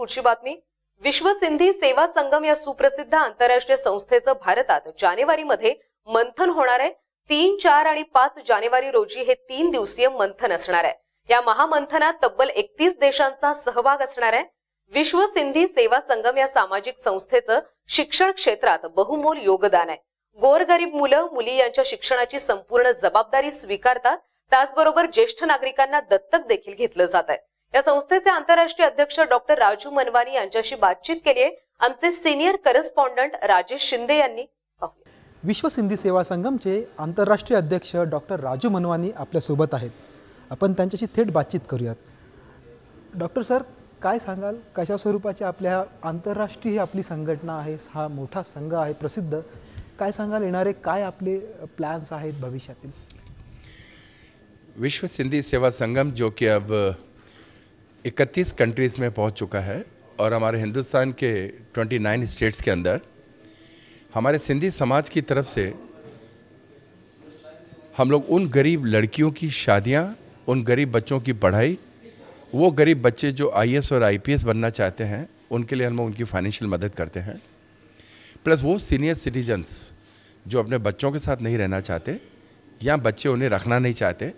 पुढची बातमी विश्व सिंधी सेवा संगम या सुप्रसिद्ध आंतरराष्ट्रीय संस्थेचं भारतात जानेवारीमध्ये मंथन होणार आहे तीन चार आणि पाच जानेवारी रोजी हे तीन दिवसीय मंथन असणार आहे या महामंथनात तब्बल एकतीस देशांचा सहभाग असणार आहे विश्व सिंधी सेवा संगम या सामाजिक संस्थेचं शिक्षण क्षेत्रात बहुमोल योगदान आहे गोरगरीब मुलं मुली यांच्या शिक्षणाची संपूर्ण जबाबदारी स्वीकारतात त्याचबरोबर ज्येष्ठ नागरिकांना दत्तक देखील घेतलं जात आहे या संस्थेचे आंतरराष्ट्रीय अध्यक्ष डॉक्टर राजू मनवानी यांच्याशी बातचीत केली आहे आमचे सिनियर करस्पॉन्डंट राजेश शिंदे यांनी विश्व सिंधी सेवा संगमचे आंतरराष्ट्रीय अध्यक्ष डॉक्टर राजू मनवानी आपल्यासोबत आहेत आपण त्यांच्याशी थेट बातचीत करूयात डॉक्टर सर काय सांगाल कशा स्वरूपाची आपल्या आंतरराष्ट्रीय आपली संघटना आहे हा मोठा संघ आहे प्रसिद्ध काय सांगाल येणारे काय आपले प्लॅन्स आहेत भविष्यातील विश्व सिंधी सेवा संगम जो कि अब इकतीस कंट्रीज़ में पहुंच चुका है और हमारे हिंदुस्तान के 29 स्टेट्स के अंदर हमारे सिंधी समाज की तरफ से हम लोग उन गरीब लड़कियों की शादियां, उन गरीब बच्चों की पढ़ाई वो गरीब बच्चे जो आई और आई बनना चाहते हैं उनके लिए हम लोग उनकी फाइनेंशियल मदद करते हैं प्लस वो सीनियर सिटीजन्स जो अपने बच्चों के साथ नहीं रहना चाहते या बच्चे उन्हें रखना नहीं चाहते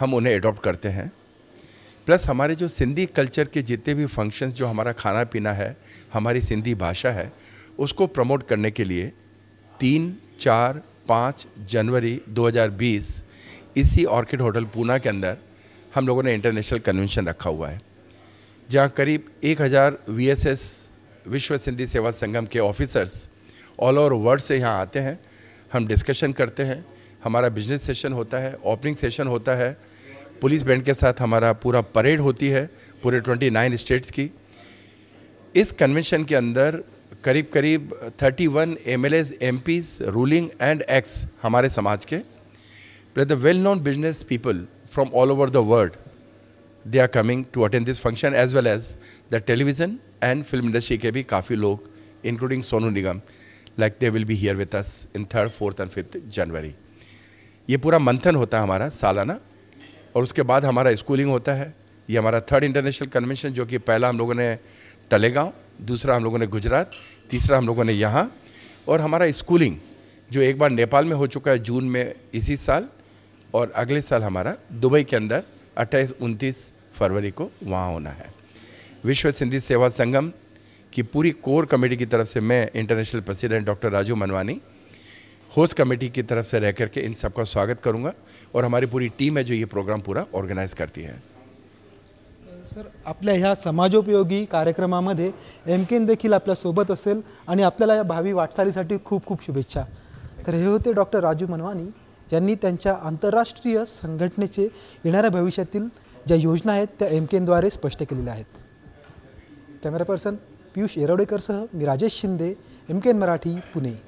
हम उन्हें एडॉप्ट करते हैं प्लस हमारे जो सिंधी कल्चर के जितने भी फंक्शंस जो हमारा खाना पीना है हमारी सिंधी भाषा है उसको प्रमोट करने के लिए तीन चार पाँच जनवरी 2020 इसी ऑर्किड होटल पूना के अंदर हम लोगों ने इंटरनेशनल कन्वेंशन रखा हुआ है जहाँ करीब एक हज़ार वी विश्व सिंधी सेवा संगम के ऑफिसर्स ऑल ओवर वर्ल्ड से यहाँ आते हैं हम डिस्कशन करते हैं हमारा बिजनेस सेशन होता है ओपनिंग सेशन होता है पुलिस बैंड के साथ हमारा पूरा परेड होती है पूरे 29 स्टेट्स की इस कन्वेंशन के अंदर करीब करीब 31 one M L ruling and ex हमारे समाज के the well known business people from all over the world they are coming to attend this function as well as the television and film industry के भी काफ़ी लोग including Sonu Nigam like they will be here with us in third fourth and fifth January ये पूरा मंथन होता है हमारा सालाना और उसके बाद हमारा स्कूलिंग होता है ये हमारा थर्ड इंटरनेशनल कन्वेंशन जो कि पहला हम लोगों ने तलेगांव दूसरा हम लोगों ने गुजरात तीसरा हम लोगों ने यहाँ और हमारा स्कूलिंग जो एक बार नेपाल में हो चुका है जून में इसी साल और अगले साल हमारा दुबई के अंदर अट्ठाईस उनतीस फरवरी को वहाँ होना है विश्व सिंधी सेवा संगम की पूरी कोर कमेटी की तरफ से मैं international president doctor Raju Manwani host committee की तरफ से रह करके इन सबका स्वागत करूंगा और हमारी पूरी टीम है जो ये प्रोग्राम पूरा ऑर्गेनाइज करती है सर अपने हा समाजोपयोगी कार्यक्रम एम केन देखील आपल्यासोबत असेल आणि आपल्याला भावी वाटचालीसाठी खूब खूब शुभेच्छा तो हे होते डॉक्टर राजू मनवानी यांनी आंतरराष्ट्रीय संघटने संघटनेचे येणाऱ्या भविष्य ज्या योजना आहेत त्या एम द्वारे स्पष्ट के लिए कैमेरा पर्सन पीयूष येरवडेकरसह मी राजेश शिंदे एम केन मराठी पुणे